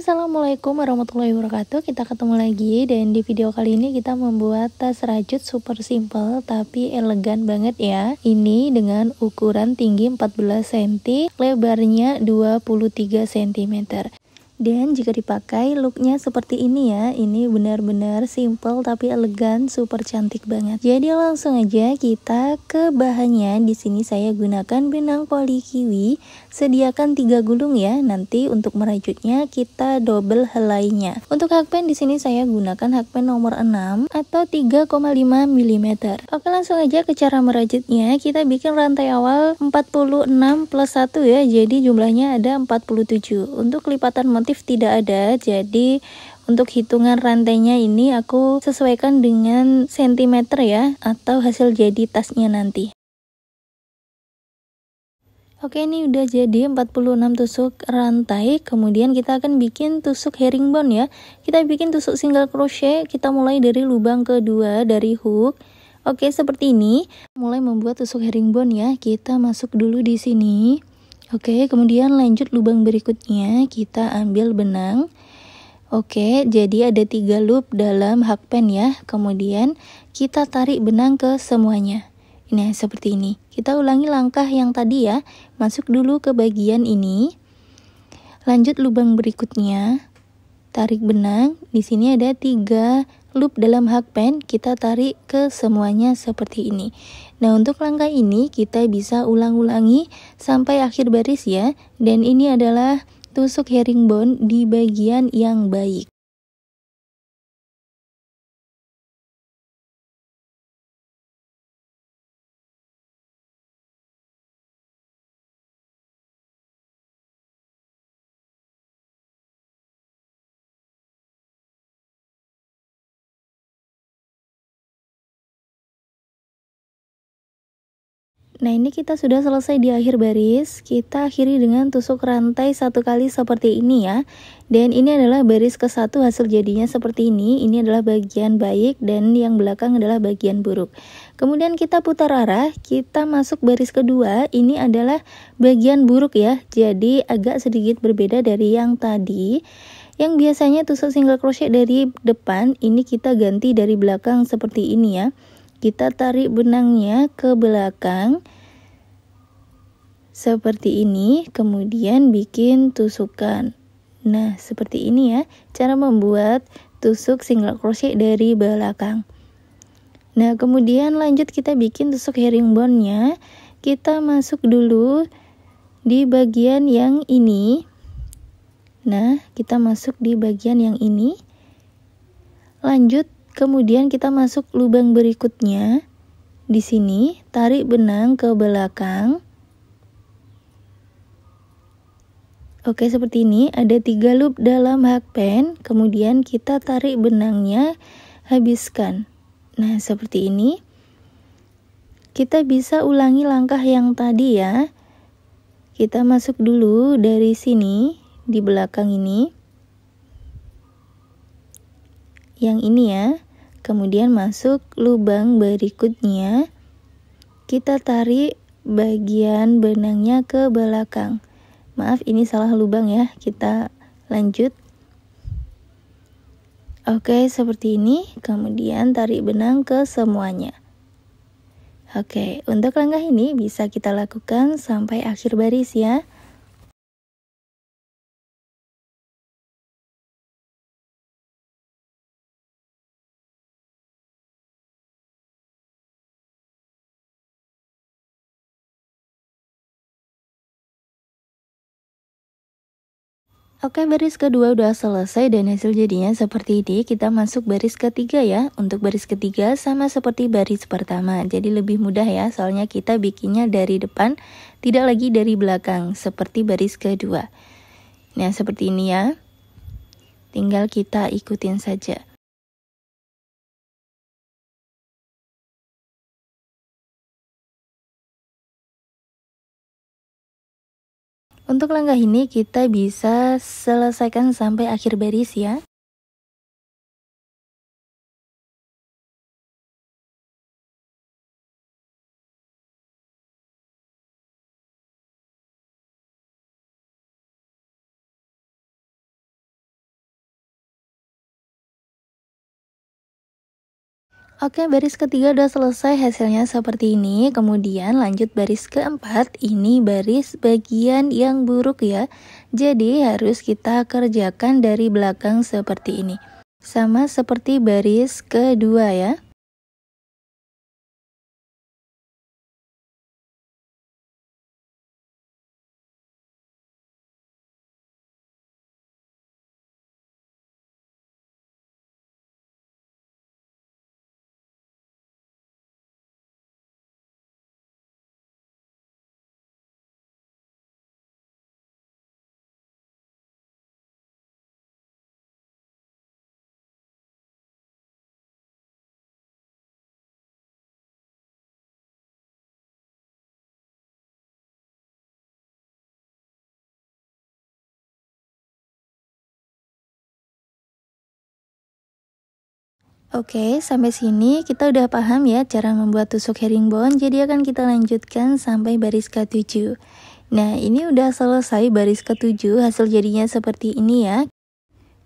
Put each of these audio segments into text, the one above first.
Assalamualaikum warahmatullahi wabarakatuh Kita ketemu lagi dan di video kali ini kita membuat tas rajut super simple tapi elegan banget ya Ini dengan ukuran tinggi 14 cm, lebarnya 23 cm dan jika dipakai looknya seperti ini ya Ini benar-benar simple tapi elegan super cantik banget Jadi langsung aja kita ke bahannya Di sini saya gunakan benang poli kiwi Sediakan 3 gulung ya Nanti untuk merajutnya kita double helainya Untuk hakpen di sini saya gunakan hakpen nomor 6 Atau 3,5 mm Oke langsung aja ke cara merajutnya Kita bikin rantai awal 46 plus 1 ya Jadi jumlahnya ada 47 Untuk lipatan motif negatif tidak ada, jadi untuk hitungan rantainya ini aku sesuaikan dengan cm ya, atau hasil jadi tasnya nanti. Oke ini udah jadi 46 tusuk rantai kemudian kita akan bikin tusuk herringbone ya kita bikin tusuk single crochet kita mulai dari lubang kedua dari hook Oke seperti ini mulai membuat tusuk herringbone ya kita masuk dulu di sini Oke, kemudian lanjut lubang berikutnya kita ambil benang. Oke, jadi ada tiga loop dalam hakpen ya. Kemudian kita tarik benang ke semuanya. Ini nah, seperti ini. Kita ulangi langkah yang tadi ya. Masuk dulu ke bagian ini. Lanjut lubang berikutnya. Tarik benang. Di sini ada tiga loop dalam hakpen. Kita tarik ke semuanya seperti ini. Nah, untuk langkah ini kita bisa ulang-ulangi sampai akhir baris ya. Dan ini adalah tusuk herringbone di bagian yang baik. Nah ini kita sudah selesai di akhir baris, kita akhiri dengan tusuk rantai satu kali seperti ini ya. Dan ini adalah baris ke satu hasil jadinya seperti ini, ini adalah bagian baik dan yang belakang adalah bagian buruk. Kemudian kita putar arah, kita masuk baris kedua, ini adalah bagian buruk ya, jadi agak sedikit berbeda dari yang tadi. Yang biasanya tusuk single crochet dari depan, ini kita ganti dari belakang seperti ini ya. Kita tarik benangnya ke belakang seperti ini, kemudian bikin tusukan. Nah, seperti ini ya cara membuat tusuk single crochet dari belakang. Nah, kemudian lanjut kita bikin tusuk herringbone-nya. Kita masuk dulu di bagian yang ini. Nah, kita masuk di bagian yang ini. Lanjut Kemudian kita masuk lubang berikutnya. Di sini tarik benang ke belakang. Oke, seperti ini. Ada tiga loop dalam hakpen. Kemudian kita tarik benangnya, habiskan. Nah, seperti ini. Kita bisa ulangi langkah yang tadi ya. Kita masuk dulu dari sini di belakang ini yang ini ya kemudian masuk lubang berikutnya kita tarik bagian benangnya ke belakang maaf ini salah lubang ya kita lanjut oke seperti ini kemudian tarik benang ke semuanya oke untuk langkah ini bisa kita lakukan sampai akhir baris ya Oke, baris kedua udah selesai dan hasil jadinya seperti ini. Kita masuk baris ketiga ya. Untuk baris ketiga sama seperti baris pertama. Jadi lebih mudah ya, soalnya kita bikinnya dari depan, tidak lagi dari belakang seperti baris kedua. Nah, seperti ini ya. Tinggal kita ikutin saja. Untuk langkah ini kita bisa selesaikan sampai akhir baris ya. Oke, baris ketiga udah selesai hasilnya seperti ini. Kemudian lanjut baris keempat, ini baris bagian yang buruk ya. Jadi harus kita kerjakan dari belakang seperti ini. Sama seperti baris kedua ya. Oke, sampai sini kita udah paham ya cara membuat tusuk herringbone, jadi akan kita lanjutkan sampai baris ke-7. Nah, ini udah selesai baris ke-7, hasil jadinya seperti ini ya.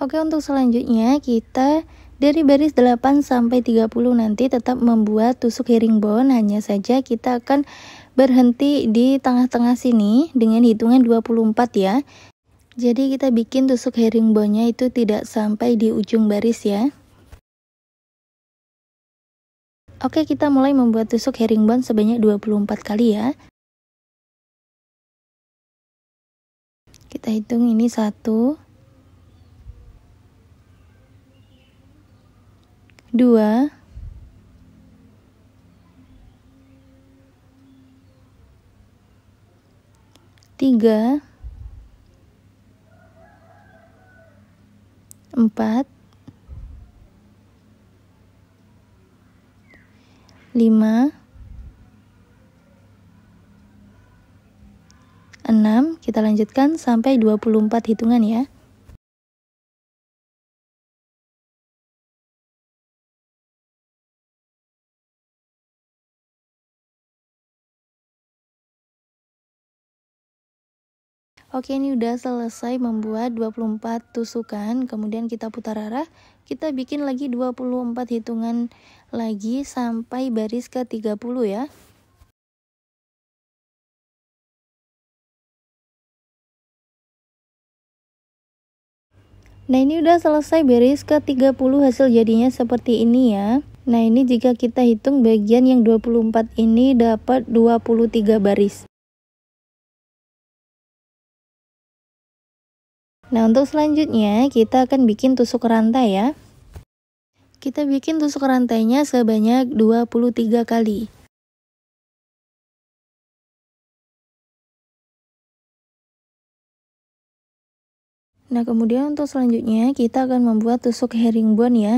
Oke, untuk selanjutnya kita dari baris 8 sampai 30 nanti tetap membuat tusuk herringbone, hanya saja kita akan berhenti di tengah-tengah sini dengan hitungan 24 ya. Jadi kita bikin tusuk herringbone-nya itu tidak sampai di ujung baris ya. Oke, kita mulai membuat tusuk herringbone sebanyak 24 kali ya. Kita hitung ini 1 2 3 4 5 6 kita lanjutkan sampai 24 hitungan ya Oke ini udah selesai membuat 24 tusukan kemudian kita putar arah kita bikin lagi 24 hitungan lagi sampai baris ke 30 ya Nah ini udah selesai baris ke 30 hasil jadinya seperti ini ya Nah ini jika kita hitung bagian yang 24 ini dapat 23 baris Nah, untuk selanjutnya kita akan bikin tusuk rantai ya. Kita bikin tusuk rantainya sebanyak 23 kali. Nah, kemudian untuk selanjutnya kita akan membuat tusuk herringbone ya.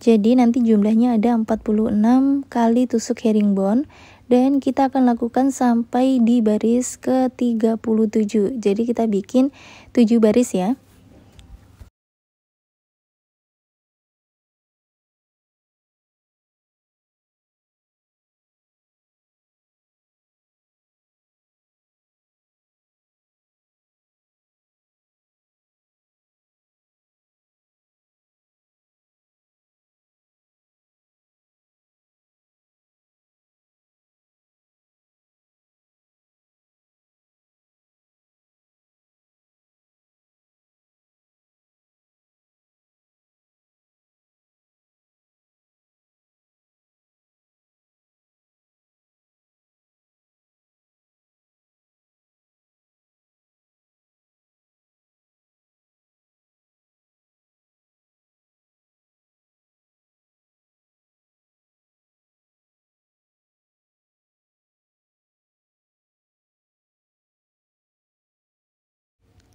Jadi nanti jumlahnya ada 46 kali tusuk herringbone dan kita akan lakukan sampai di baris ke 37 jadi kita bikin 7 baris ya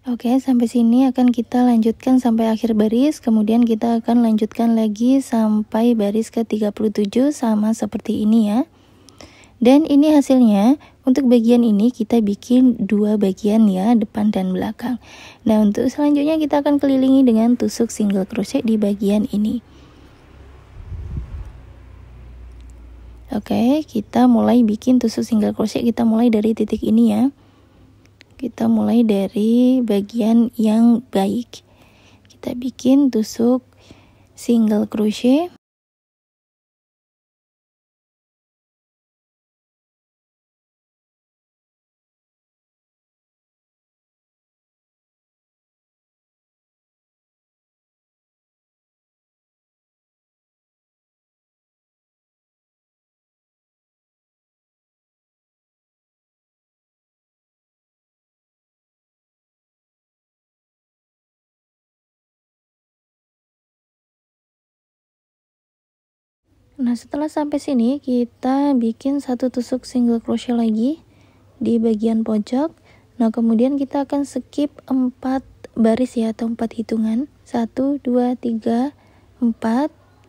Oke, sampai sini akan kita lanjutkan sampai akhir baris, kemudian kita akan lanjutkan lagi sampai baris ke 37 sama seperti ini ya. Dan ini hasilnya, untuk bagian ini kita bikin dua bagian ya, depan dan belakang. Nah, untuk selanjutnya kita akan kelilingi dengan tusuk single crochet di bagian ini. Oke, kita mulai bikin tusuk single crochet, kita mulai dari titik ini ya kita mulai dari bagian yang baik kita bikin tusuk single crochet Nah, setelah sampai sini, kita bikin satu tusuk single crochet lagi di bagian pojok. Nah, kemudian kita akan skip 4 baris ya atau 4 hitungan. 1 2 3 4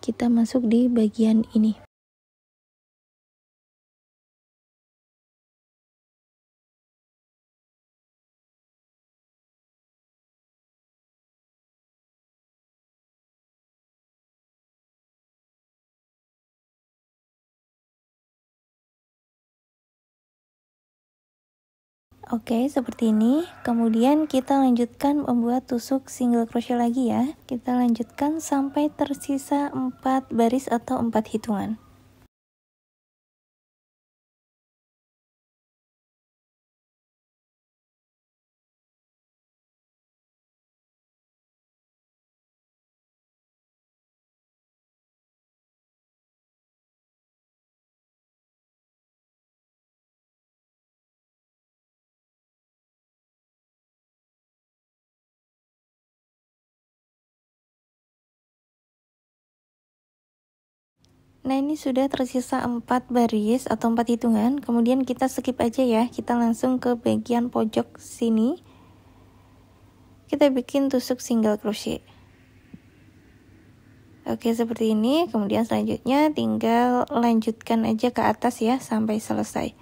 kita masuk di bagian ini. Oke, seperti ini. Kemudian kita lanjutkan membuat tusuk single crochet lagi ya. Kita lanjutkan sampai tersisa 4 baris atau 4 hitungan. Nah ini sudah tersisa 4 baris atau 4 hitungan, kemudian kita skip aja ya, kita langsung ke bagian pojok sini. Kita bikin tusuk single crochet. Oke seperti ini, kemudian selanjutnya tinggal lanjutkan aja ke atas ya sampai selesai.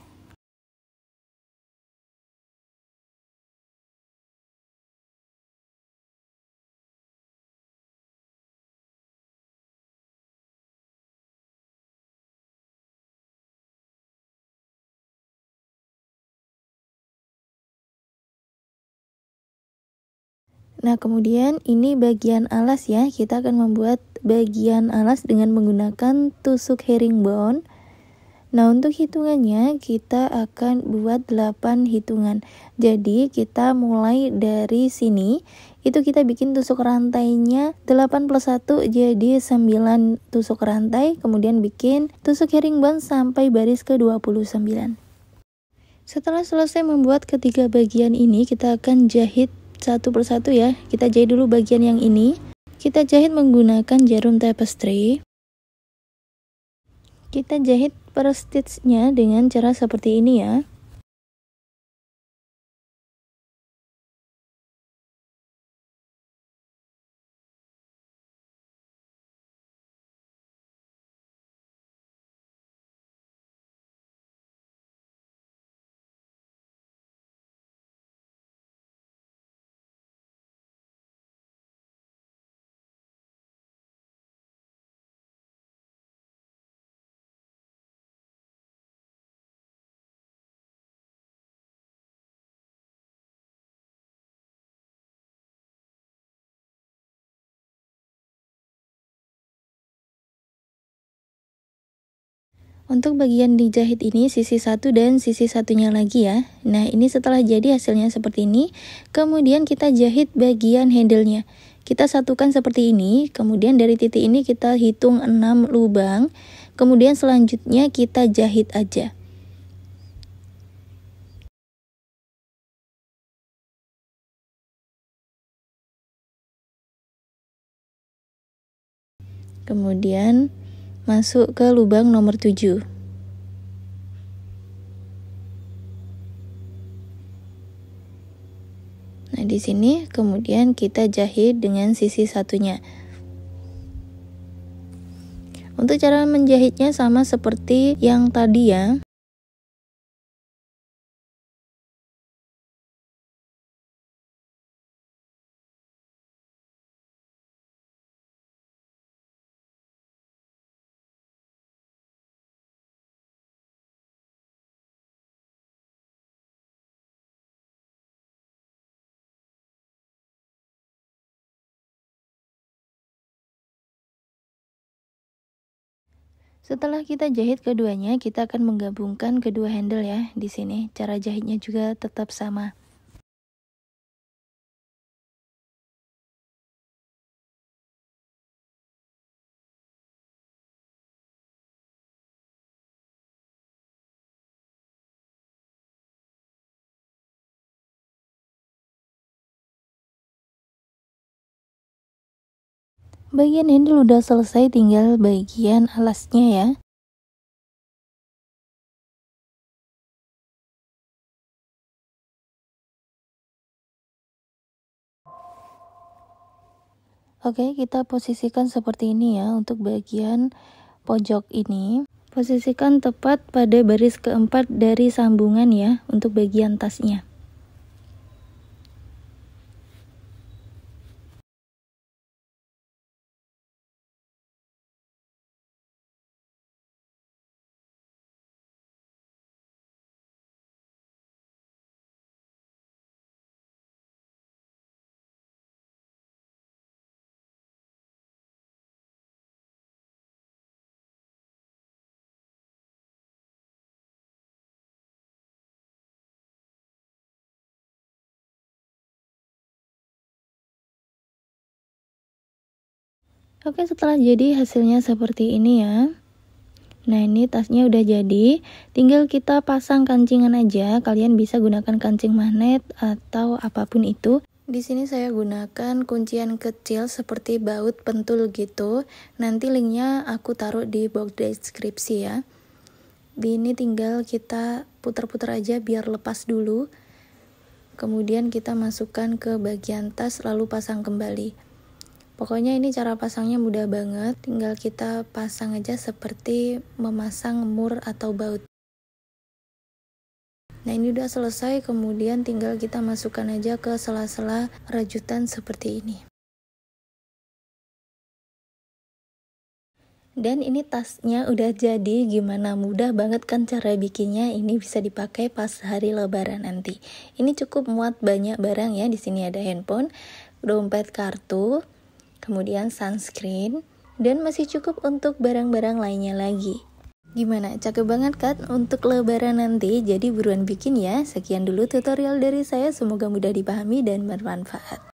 Nah, kemudian ini bagian alas ya. Kita akan membuat bagian alas dengan menggunakan tusuk herringbone. Nah, untuk hitungannya kita akan buat 8 hitungan. Jadi, kita mulai dari sini. Itu kita bikin tusuk rantainya 8 plus 1 jadi 9 tusuk rantai. Kemudian bikin tusuk herringbone sampai baris ke 29. Setelah selesai membuat ketiga bagian ini, kita akan jahit satu persatu ya. Kita jahit dulu bagian yang ini. Kita jahit menggunakan jarum tapestry. Kita jahit per stitchnya dengan cara seperti ini ya. Untuk bagian dijahit ini sisi satu dan sisi satunya lagi ya. Nah ini setelah jadi hasilnya seperti ini, kemudian kita jahit bagian handle-nya. Kita satukan seperti ini, kemudian dari titik ini kita hitung 6 lubang, kemudian selanjutnya kita jahit aja. Kemudian masuk ke lubang nomor 7. Nah, di sini kemudian kita jahit dengan sisi satunya. Untuk cara menjahitnya sama seperti yang tadi ya. Setelah kita jahit keduanya, kita akan menggabungkan kedua handle ya di sini. Cara jahitnya juga tetap sama. Bagian handle udah selesai tinggal bagian alasnya ya. Oke, kita posisikan seperti ini ya untuk bagian pojok ini. Posisikan tepat pada baris keempat dari sambungan ya untuk bagian tasnya. Oke, setelah jadi hasilnya seperti ini ya. Nah, ini tasnya udah jadi. Tinggal kita pasang kancingan aja. Kalian bisa gunakan kancing magnet atau apapun itu. Di sini saya gunakan kuncian kecil seperti baut pentul gitu. Nanti linknya aku taruh di box deskripsi ya. Di ini tinggal kita putar-putar aja biar lepas dulu. Kemudian kita masukkan ke bagian tas lalu pasang kembali. Pokoknya ini cara pasangnya mudah banget, tinggal kita pasang aja seperti memasang mur atau baut. Nah ini udah selesai, kemudian tinggal kita masukkan aja ke sela-sela rajutan seperti ini. Dan ini tasnya udah jadi, gimana mudah banget kan cara bikinnya. Ini bisa dipakai pas hari lebaran nanti. Ini cukup muat banyak barang ya. Di sini ada handphone, dompet kartu, kemudian sunscreen, dan masih cukup untuk barang-barang lainnya lagi. Gimana? Cakep banget kan untuk lebaran nanti? Jadi buruan bikin ya. Sekian dulu tutorial dari saya, semoga mudah dipahami dan bermanfaat.